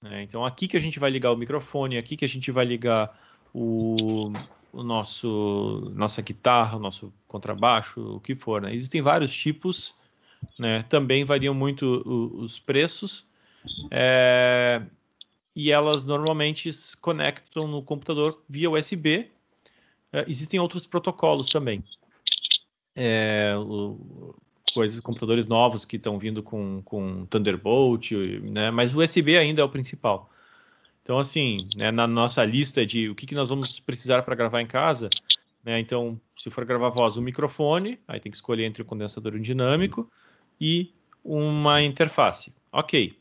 Né? Então, aqui que a gente vai ligar o microfone, aqui que a gente vai ligar o, o nosso nossa guitarra, o nosso contrabaixo, o que for. Né? Existem vários tipos, né? também variam muito o, os preços. É, e elas normalmente se conectam no computador via USB. É, existem outros protocolos também. É, coisas, computadores novos que estão vindo com, com Thunderbolt, né? Mas o USB ainda é o principal. Então, assim, né, na nossa lista de o que, que nós vamos precisar para gravar em casa, né? Então, se for gravar voz, um microfone, aí tem que escolher entre o condensador e o dinâmico e uma interface. Ok.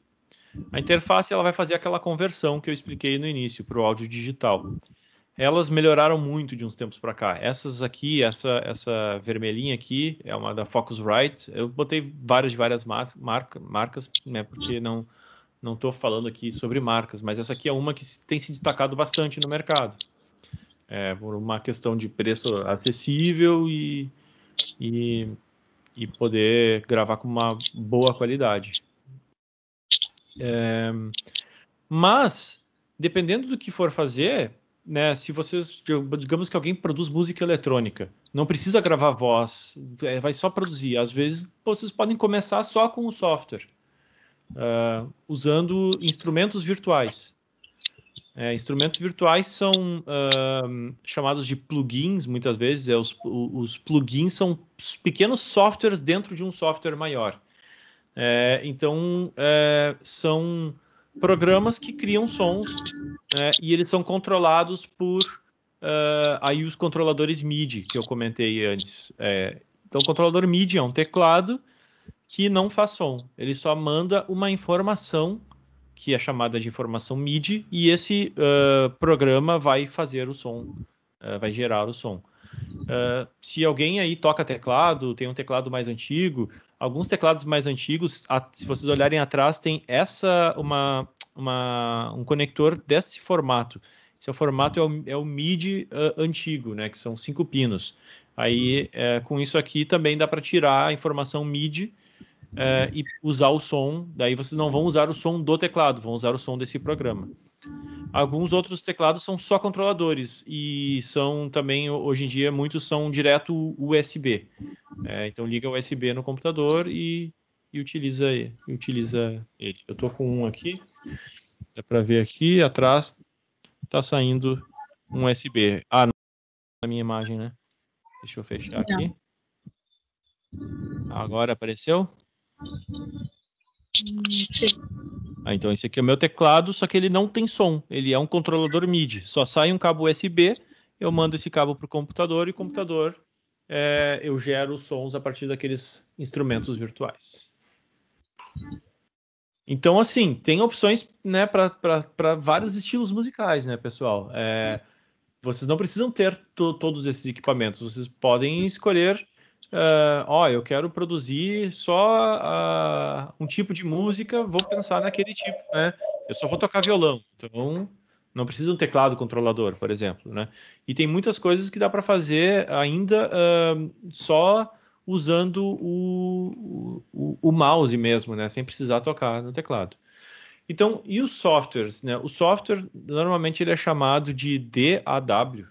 A interface ela vai fazer aquela conversão que eu expliquei no início para o áudio digital elas melhoraram muito de uns tempos para cá. Essas aqui, essa essa vermelhinha aqui, é uma da Focusrite. Eu botei várias de várias marcas, marcas, né, porque não não estou falando aqui sobre marcas, mas essa aqui é uma que tem se destacado bastante no mercado. É, por uma questão de preço acessível e, e, e poder gravar com uma boa qualidade. É, mas, dependendo do que for fazer, né, se vocês, digamos que alguém produz música eletrônica, não precisa gravar voz, é, vai só produzir. Às vezes vocês podem começar só com o software, uh, usando instrumentos virtuais. É, instrumentos virtuais são uh, chamados de plugins, muitas vezes. É, os, os, plugins são pequenos softwares dentro de um software maior. É, então, é, são programas que criam sons né, e eles são controlados por uh, aí os controladores MIDI que eu comentei antes. É, então, o controlador MIDI é um teclado que não faz som, ele só manda uma informação que é chamada de informação MIDI e esse uh, programa vai fazer o som, uh, vai gerar o som. se alguém aí toca teclado, tem um teclado mais antigo, Alguns teclados mais antigos, se vocês uhum. olharem atrás, tem essa uma, uma um conector desse formato. Esse é o formato é o, é o MIDI uh, antigo, né? Que são cinco pinos. Aí, uhum. é, com isso aqui também dá para tirar a informação MIDI é, e usar o som. Daí vocês não vão usar o som do teclado, vão usar o som desse programa. Alguns outros teclados são só controladores e são também, hoje em dia, muitos são direto USB. É, então liga USB no computador e, e utiliza, e utiliza ele. Eu estou com um aqui, dá para ver aqui, atrás está saindo um USB. Ah, não, na minha imagem, né? Deixa eu fechar aqui. Agora apareceu? Hum, sim. Ah, então esse aqui é o meu teclado, só que ele não tem som. Ele é um controlador MIDI. Só sai um cabo USB, eu mando esse cabo para o computador e o computador é, eu gero sons a partir daqueles instrumentos virtuais. Então, assim, tem opções né, para vários estilos musicais, né, pessoal? É, vocês não precisam ter to todos esses equipamentos, vocês podem escolher uh, ah, ó, eu quero produzir só uh, um tipo de música, vou pensar naquele tipo, né? Eu só vou tocar violão, então não precisa um teclado controlador, por exemplo, né? E tem muitas coisas que dá para fazer ainda uh, só usando o, o, o, mouse mesmo, né? Sem precisar tocar no teclado. Então, e os softwares, né? O software, normalmente, ele é chamado de DAW.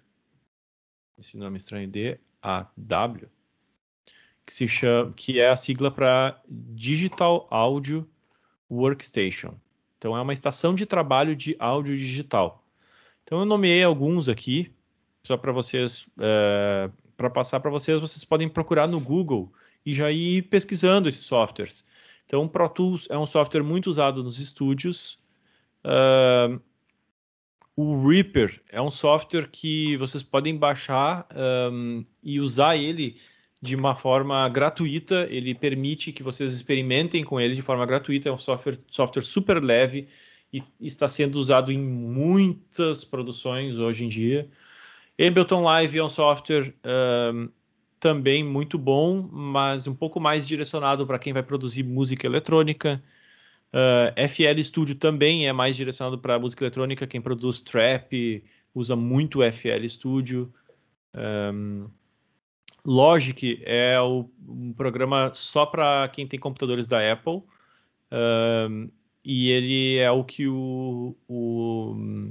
Esse nome estranho, DAW que se chama, que é a sigla para Digital Audio Workstation. Então é uma estação de trabalho de áudio digital. Então eu nomeei alguns aqui só para vocês, é, para passar para vocês, vocês podem procurar no Google e já ir pesquisando esses softwares. Então o Pro Tools é um software muito usado nos estúdios. É, o Reaper é um software que vocês podem baixar um, é, e usar ele de uma forma gratuita, ele permite que vocês experimentem com ele de forma gratuita, é um software, software super leve e está sendo usado em muitas produções hoje em dia. Ableton Live é um software um, também muito bom, mas um pouco mais direcionado para quem vai produzir música eletrônica. Uh, FL Studio também é mais direcionado para música eletrônica, quem produz trap usa muito FL Studio. Um, Logic é o, um programa só para quem tem computadores da Apple. Um, e ele é o que o, o,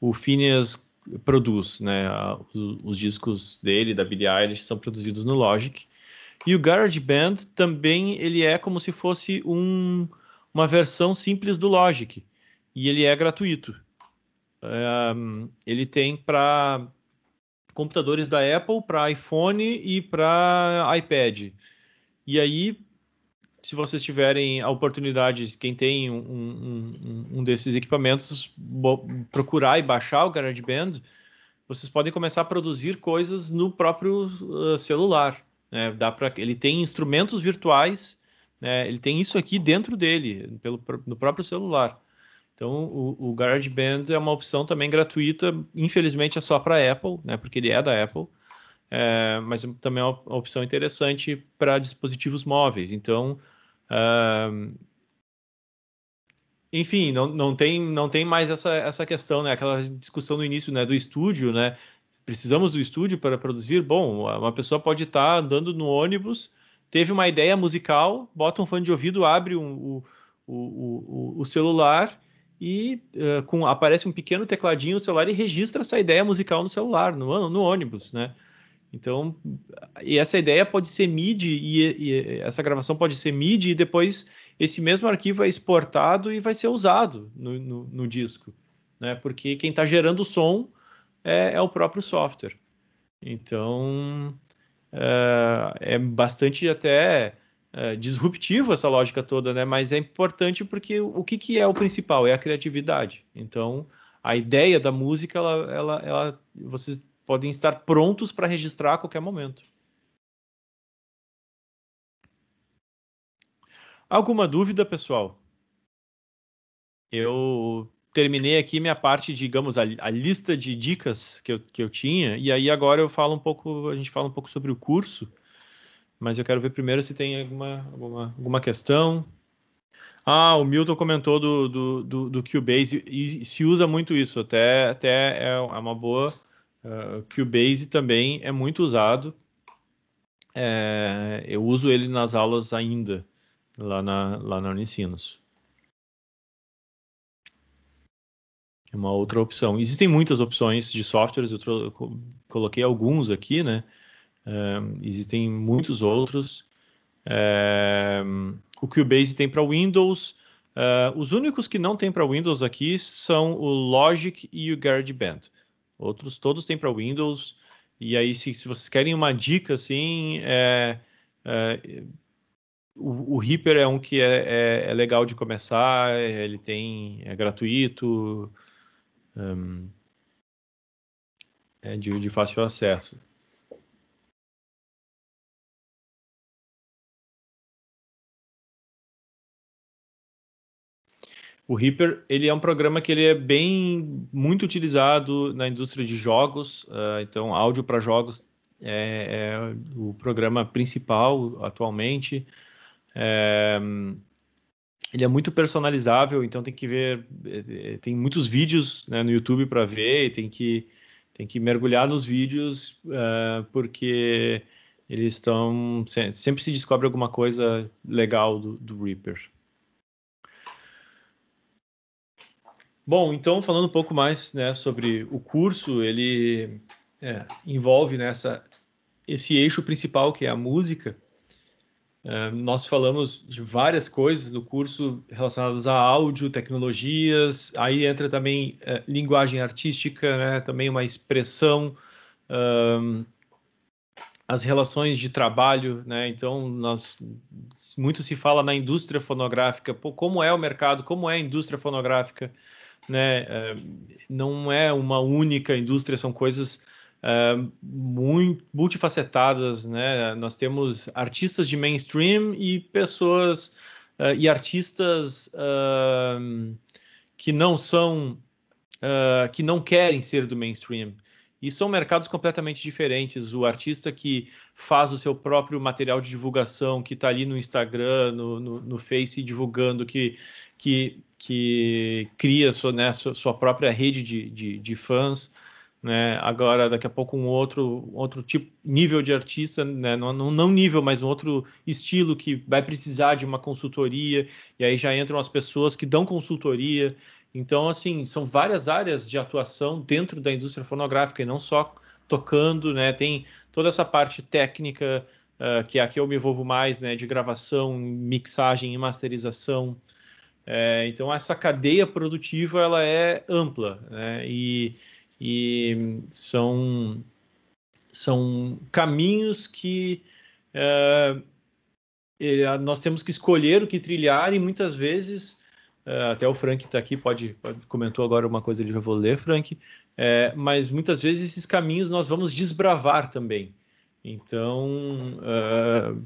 o Phineas produz, né? Os, os, discos dele, da Billie Eilish, são produzidos no Logic. E o GarageBand também ele é como se fosse um, uma versão simples do Logic. E ele é gratuito. Um, ele tem para computadores da Apple para iPhone e para iPad. E aí, se vocês tiverem a oportunidade, quem tem um, um, um desses equipamentos, procurar e baixar o GarageBand, vocês podem começar a produzir coisas no próprio uh, celular. Né? Dá pra, ele tem instrumentos virtuais, né? ele tem isso aqui dentro dele, pelo, no próprio celular. Então, o, o GarageBand é uma opção também gratuita, infelizmente é só para Apple, né, porque ele é da Apple, é, mas também é uma opção interessante para dispositivos móveis. Então, uh, enfim, não, não, tem, não tem mais essa, essa questão, né, aquela discussão no início né, do estúdio, né, precisamos do estúdio para produzir. Bom, uma pessoa pode estar andando no ônibus, teve uma ideia musical, bota um fone de ouvido, abre um, o, o, o, o celular e uh, com, aparece um pequeno tecladinho no celular e registra essa ideia musical no celular, no, no ônibus, né? Então, e essa ideia pode ser MIDI e, e, essa gravação pode ser MIDI e depois esse mesmo arquivo é exportado e vai ser usado no, no, no disco, né? Porque quem está gerando o som é, é, o próprio software. Então, uh, é bastante até é, disruptivo essa lógica toda, né? Mas é importante porque o que, que é o principal? É a criatividade. Então, a ideia da música, ela, ela, ela vocês podem estar prontos para registrar a qualquer momento. Alguma dúvida, pessoal? Eu terminei aqui minha parte, digamos, a, a lista de dicas que eu, que eu tinha, e aí agora eu falo um pouco, a gente fala um pouco sobre o curso. Mas eu quero ver primeiro se tem alguma, alguma, alguma questão. Ah, o Milton comentou do, do, do, do Cubase e, se usa muito isso, até, até é uma boa. Uh, Cubase também é muito usado. É, eu uso ele nas aulas ainda, lá na, lá na Unicinos. É uma outra opção. Existem muitas opções de softwares, eu coloquei alguns aqui, né? existem muitos outros. Um, o Cubase tem para Windows. Uh, os únicos que não tem para Windows aqui são o Logic e o GarageBand. Outros todos têm para Windows. E aí, se, se, vocês querem uma dica, assim, é, é, o, o Reaper é um que é, é, é legal de começar. É, ele tem é gratuito, um, é de, de fácil acesso. O Reaper, ele é um programa que ele é bem muito utilizado na indústria de jogos, uh, então áudio para jogos é, é, o programa principal atualmente. É, ele é muito personalizável, então tem que ver, eh, eh, tem muitos vídeos né, no YouTube para ver, tem que tem que mergulhar nos vídeos uh, porque eles estão sempre se descobre alguma coisa legal do, do Reaper. Bom, então falando um pouco mais né, sobre o curso, ele é, envolve nessa né, esse eixo principal que é a música. É, nós falamos de várias coisas no curso relacionadas a áudio, tecnologias, aí entra também é, linguagem artística, né, também uma expressão, um, as relações de trabalho, né? Então, nós muito se fala na indústria fonográfica, pô, como é o mercado, como é a indústria fonográfica, né? Eh, não é uma única indústria, são coisas eh, muito multifacetadas, né? Nós temos artistas de mainstream e pessoas uh, e artistas uh, que não são, que não querem ser do mainstream. E são mercados completamente diferentes. O artista que faz o seu próprio material de divulgação, que está ali no Instagram, no, no, no Face divulgando, que, que que cria sua, né, sua própria rede de, de, de fãs. Né? Agora, daqui a pouco, um outro, outro tipo, nível de artista, né? não, não, nível, mas um outro estilo que vai precisar de uma consultoria, e aí já entram as pessoas que dão consultoria. Então, assim, são várias áreas de atuação dentro da indústria fonográfica, e não só tocando, né? Tem toda essa parte técnica, uh, que é aqui eu me envolvo mais, né? De gravação, mixagem e masterização, é, então essa cadeia produtiva ela é ampla né? e, e são, são caminhos que é, nós temos que escolher o que trilhar e muitas vezes é, até o Frank está aqui pode, pode, comentou agora uma coisa ele já vou ler Frank é, mas muitas vezes esses caminhos nós vamos desbravar também então é,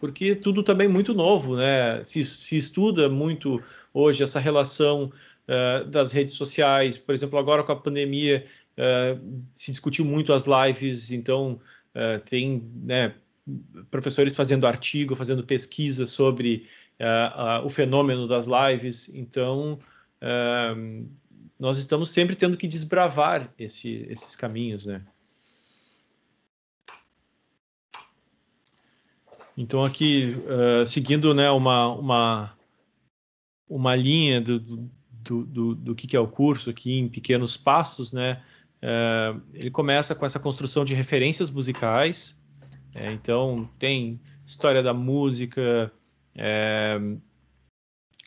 porque tudo também é muito novo, né? Se, se estuda muito hoje essa relação uh, das redes sociais, por exemplo, agora com a pandemia uh, se discutiu muito as lives, então uh, tem né, professores fazendo artigo, fazendo pesquisa sobre o fenômeno das lives, então nós estamos sempre tendo que desbravar esse, esses caminhos, né? Então, aqui, uh, seguindo né, uma, uma, uma linha do, do, do, do que, que é o curso aqui em pequenos passos, né, uh, ele começa com essa construção de referências musicais. É, então, tem história da música, é,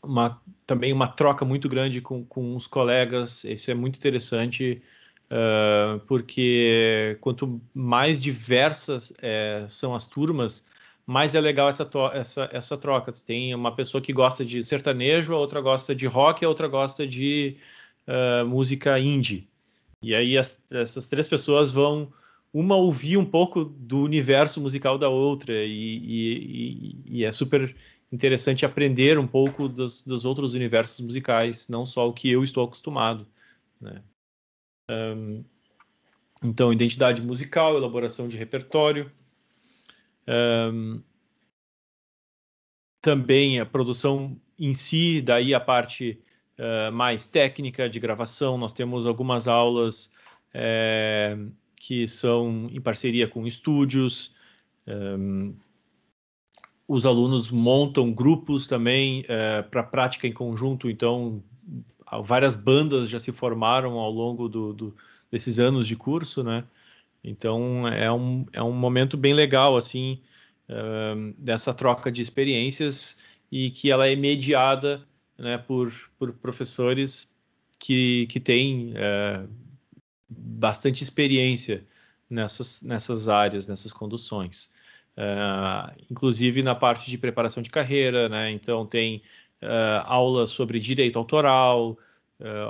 uma, também uma troca muito grande com, com os colegas. Isso é muito interessante. Uh, porque quanto mais diversas é, são as turmas, mas é legal essa, essa, essa troca. Tu tem uma pessoa que gosta de sertanejo, a outra gosta de rock, a outra gosta de uh, música indie. E aí as, essas três pessoas vão uma ouvir um pouco do universo musical da outra e, e, e, e é super interessante aprender um pouco dos, dos, outros universos musicais, não só o que eu estou acostumado. Né? Um, então, identidade musical, elaboração de repertório, um, também a produção em si, daí a parte uh, mais técnica de gravação, nós temos algumas aulas é, que são em parceria com estúdios. Um, os alunos montam grupos também eh, para prática em conjunto, então várias bandas já se formaram ao longo do, do, desses anos de curso, né? Então é um, é um momento bem legal assim uh, dessa troca de experiências e que ela é mediada né, por, por professores que, que têm eh, bastante experiência nessas, nessas áreas, nessas conduções. Eh, inclusive na parte de preparação de carreira, né? Então tem aulas sobre direito autoral.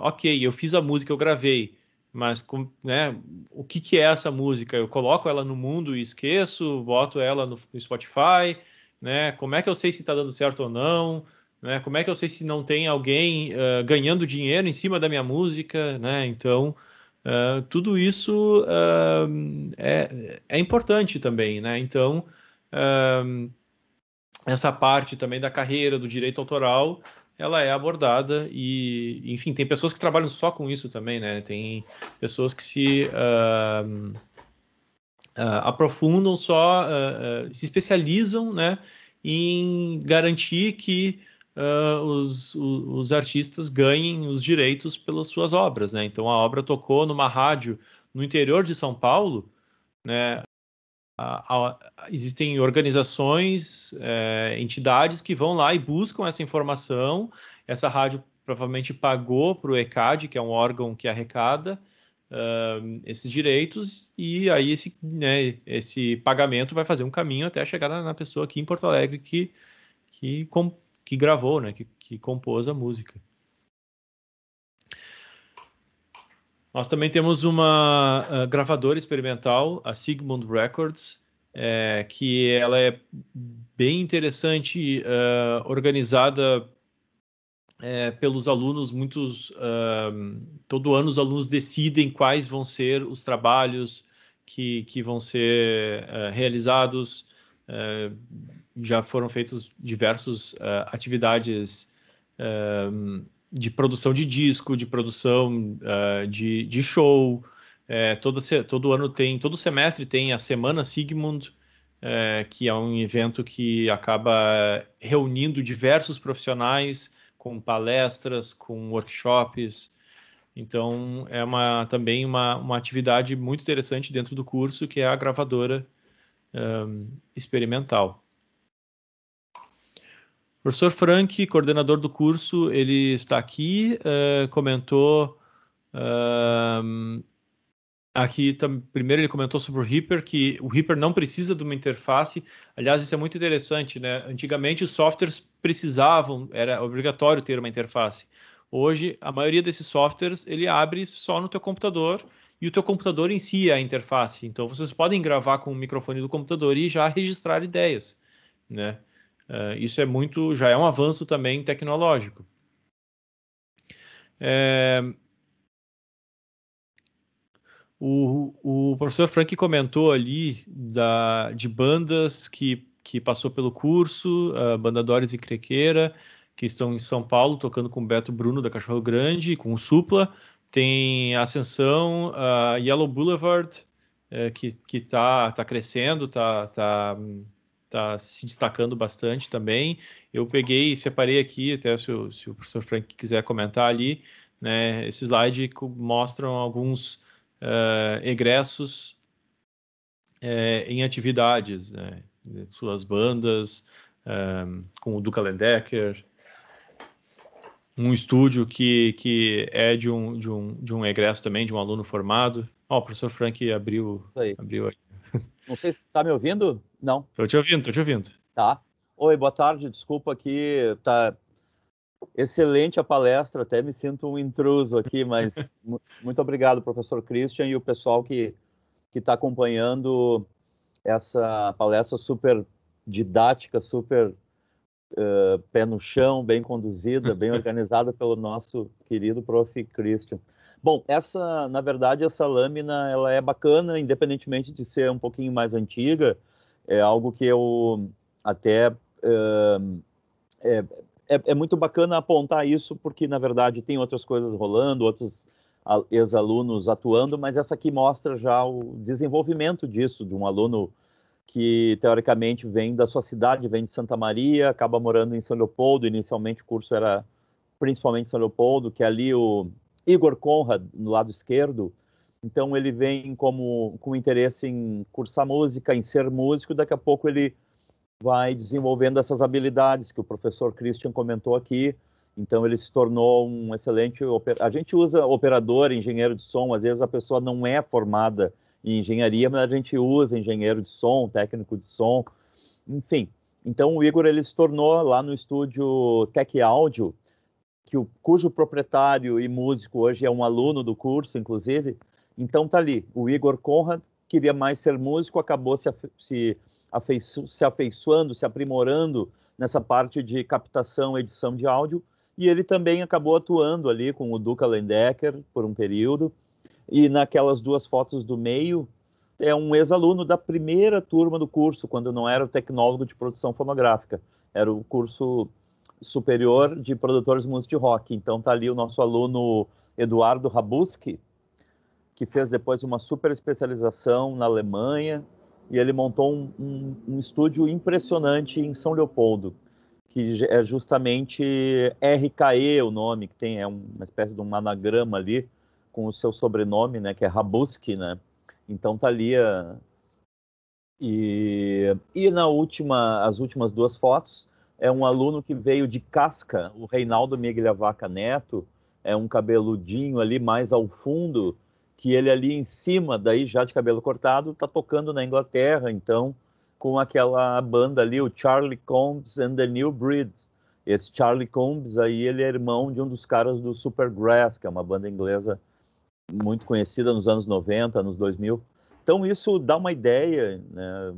ok, eu fiz a música, eu gravei, mas com, né, o que, que é essa música? Eu coloco ela no mundo e esqueço, boto ela no, no Spotify, né? Como é que eu sei se está dando certo ou não? Né? Como é que eu sei se não tem alguém uh, ganhando dinheiro em cima da minha música, né? Então, uh, tudo isso uh, é, é, importante também, né? Então, essa parte também da carreira, do direito autoral, ela é abordada e, enfim, tem pessoas que trabalham só com isso também, né? Tem pessoas que se uh, uh, aprofundam só, uh, se especializam, né, em garantir que os, os, os, artistas ganhem os direitos pelas suas obras, né? Então a obra tocou numa rádio no interior de São Paulo, né? a, a, existem organizações, é, entidades que vão lá e buscam essa informação. Essa rádio provavelmente pagou para o ECAD, que é um órgão que arrecada uh, esses direitos, e aí esse, né, esse pagamento vai fazer um caminho até chegar na, pessoa aqui em Porto Alegre que, que, com, que gravou, né, que, que compôs a música. Nós também temos uma uh, gravadora experimental, a Sigmund Records, é, que ela é bem interessante, uh, organizada é, pelos alunos, muitos uh, todo ano os alunos decidem quais vão ser os trabalhos que, que vão ser uh, realizados. Uh, já foram feitos diversas atividades de produção de disco, de produção uh, de, de, show. É, todo, todo ano tem, todo semestre tem a Semana Sigmund, é, que é um evento que acaba reunindo diversos profissionais com palestras, com workshops. Então, é uma, também uma, uma atividade muito interessante dentro do curso, que é a gravadora um, experimental. Professor Frank, coordenador do curso, ele está aqui, uh, comentou uh, aqui, primeiro ele comentou sobre o Reaper, que o Reaper não precisa de uma interface, aliás, isso é muito interessante, né? Antigamente os softwares precisavam, era obrigatório ter uma interface. Hoje, a maioria desses softwares, ele abre só no teu computador, e o teu computador em si é a interface. Então, vocês podem gravar com o microfone do computador e já registrar ideias, né? Uh, isso é muito, já é um avanço também tecnológico. É... O, o, professor Frank comentou ali da, de bandas que, que passou pelo curso, uh, Banda e Crequeira, que estão em São Paulo, tocando com Beto Bruno da Cachorro Grande, com o Supla. Tem Ascensão, uh, Yellow Boulevard, uh, que está tá crescendo, está tá, tá está se destacando bastante também. Eu peguei, separei aqui, até se o, se o professor Frank quiser comentar ali, né, esse slide mostram alguns uh, egressos eh, em atividades, né, suas bandas, um, eh, com o Duca Lendecker, um estúdio que, que é de um, de, um, de um egresso também, de um aluno formado. Ó, oh, o professor Frank abriu aí. Abriu aí. Não sei se está me ouvindo? Não. Estou te ouvindo, estou te ouvindo. Tá. Oi, boa tarde, desculpa aqui, tá excelente a palestra, até me sinto um intruso aqui, mas muito obrigado, professor Christian, e o pessoal que está acompanhando essa palestra super didática, super uh, pé no chão, bem conduzida, bem organizada pelo nosso querido prof. Christian. Bom, essa, na verdade, essa lâmina, ela é bacana, independentemente de ser um pouquinho mais antiga, é algo que eu até... Uh, é, é, é, muito bacana apontar isso, porque, na verdade, tem outras coisas rolando, outros ex-alunos atuando, mas essa aqui mostra já o desenvolvimento disso, de um aluno que teoricamente vem da sua cidade, vem de Santa Maria, acaba morando em São Leopoldo. Inicialmente o curso era principalmente em São Leopoldo, que é ali o Igor Conrad, no lado esquerdo. Então ele vem como com interesse em cursar música, em ser músico, daqui a pouco ele vai desenvolvendo essas habilidades que o professor Christian comentou aqui. Então ele se tornou um excelente a gente usa operador, engenheiro de som, às vezes a pessoa não é formada em engenharia, mas a gente usa engenheiro de som, técnico de som, enfim. Então o Igor ele se tornou lá no estúdio Tech Áudio, que o, cujo proprietário e músico hoje é um aluno do curso, inclusive. Então tá ali, o Igor Conrad queria mais ser músico, acabou se, se, afeiço, se afeiçoando, se aprimorando nessa parte de captação, edição de áudio, e ele também acabou atuando ali com o Duca Lendecker por um período, e naquelas duas fotos do meio é um ex-aluno da primeira turma do curso, quando não era o tecnólogo de produção fonográfica, era o curso superior de produtores músicos de rock. Então tá ali o nosso aluno Eduardo Rabuski, que fez depois uma super especialização na Alemanha, e ele montou um, um, um, estúdio impressionante em São Leopoldo, que é justamente RKE o nome que tem, é uma espécie de um anagrama ali, com o seu sobrenome, né, que é Rabuski, né? Então tá ali a... Ah, e e na última as últimas duas fotos é um aluno que veio de casca, o Reinaldo Miguel Vaca Neto, é um cabeludinho ali mais ao fundo, que ele ali em cima, daí já de cabelo cortado, tá tocando na Inglaterra, então com aquela banda ali, o Charlie Combs and the New Breed. Esse Charlie Combs aí, ele é irmão de um dos caras do Supergrass, que é uma banda inglesa muito conhecida nos anos 90, anos 2000. Então, isso dá uma ideia, né?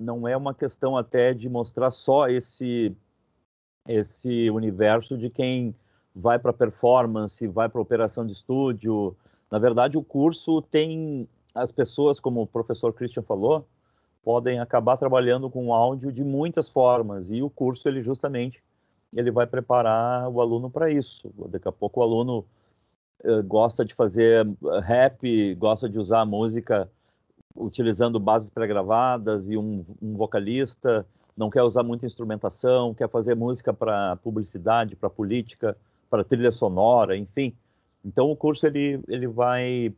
não é uma questão até de mostrar só esse, esse universo de quem vai para performance, vai para operação de estúdio. Na verdade, o curso tem as pessoas, como o professor Christian falou, podem acabar trabalhando com áudio de muitas formas e o curso ele justamente ele vai preparar o aluno para isso. Daqui a pouco o aluno eh, gosta de fazer eh, rap, gosta de usar a música utilizando bases pré-gravadas e um, um, vocalista, não quer usar muita instrumentação, quer fazer música para publicidade, para política, para trilha sonora, enfim. Então o curso ele, ele vai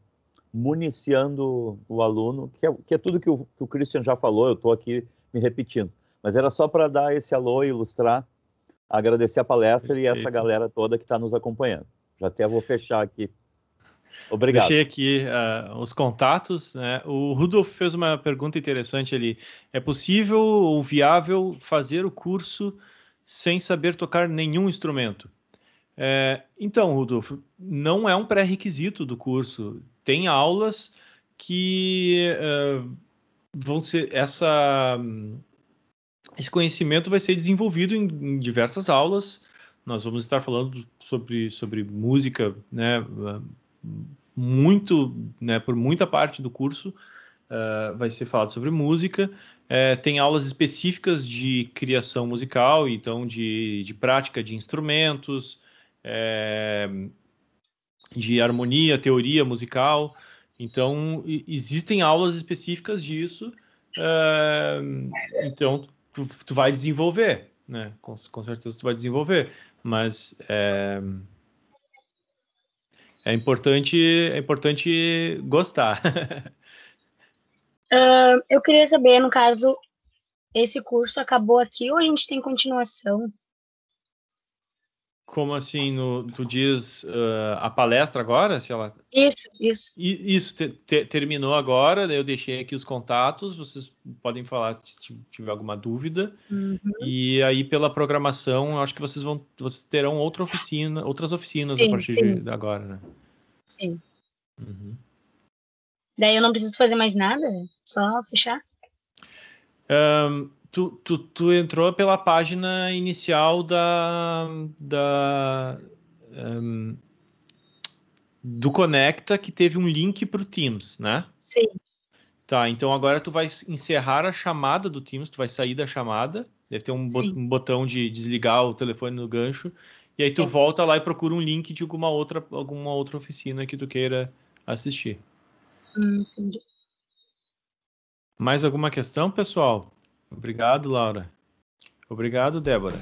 municiando o aluno, que é, que é tudo que o, que o Christian já falou, eu estou aqui me repetindo. Mas era só para dar esse alô e ilustrar, agradecer a palestra Perfeito. e essa galera toda que está nos acompanhando. Já até vou fechar aqui. Obrigado. Deixei aqui uh, os contatos. Né? O Rudolf fez uma pergunta interessante ali. É possível ou viável fazer o curso sem saber tocar nenhum instrumento? É, então, Rudolf, não é um pré-requisito do curso. Tem aulas que uh, vão ser essa hum, esse conhecimento vai ser desenvolvido em, em diversas aulas nós vamos estar falando sobre, sobre música, né, muito, né, por muita parte do curso uh, vai ser falado sobre música. Uh, tem aulas específicas de criação musical, então de, de prática de instrumentos, uh, de harmonia, teoria musical. Então existem aulas específicas disso. Ah, então tu, tu vai desenvolver, né? Com, com, certeza tu vai desenvolver mas é, é importante, é importante gostar. uh, eu queria saber, no caso, esse curso acabou aqui ou a gente tem continuação? Como assim, no, tu diz uh, a palestra agora? Se ela... Isso, isso. I, isso, te, te, terminou agora, eu deixei aqui os contatos, vocês podem falar se tiver alguma dúvida. Uhum. E aí, pela programação, eu acho que vocês vão vocês terão outra oficina, outras oficinas sim, a partir sim. de agora, né? Sim. Uhum. Daí eu não preciso fazer mais nada, só fechar. Um, tu, tu, tu entrou pela página inicial da, da um, do Conecta que teve um link para o Teams, né? Sim. Tá, então agora tu vai encerrar a chamada do Teams, tu vai sair da chamada, deve ter um, botão de desligar o telefone no gancho, e aí tu é. volta lá e procura um link de alguma outra, alguma outra oficina que tu queira assistir. Hum, entendi. Mais alguma questão, pessoal? Obrigado, Laura. Obrigado, Débora.